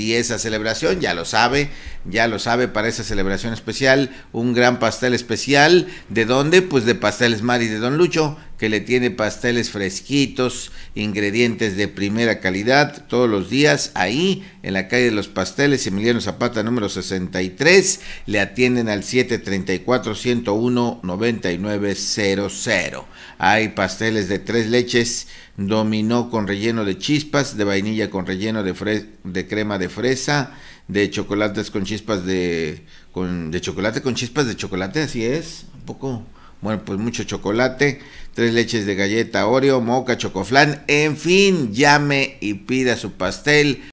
Y esa celebración, ya lo sabe, ya lo sabe, para esa celebración especial, un gran pastel especial. ¿De dónde? Pues de Pasteles Mari de Don Lucho que le tiene pasteles fresquitos, ingredientes de primera calidad todos los días ahí en la calle de los pasteles Emiliano Zapata número 63. Le atienden al 734 101 9900. Hay pasteles de tres leches, dominó con relleno de chispas, de vainilla con relleno de, crema de fresa, de chocolates con chispas de de chocolate con chispas de chocolate, así es, un poco bueno, pues mucho chocolate, tres leches de galleta Oreo, moca, chocoflan, en fin, llame y pida su pastel.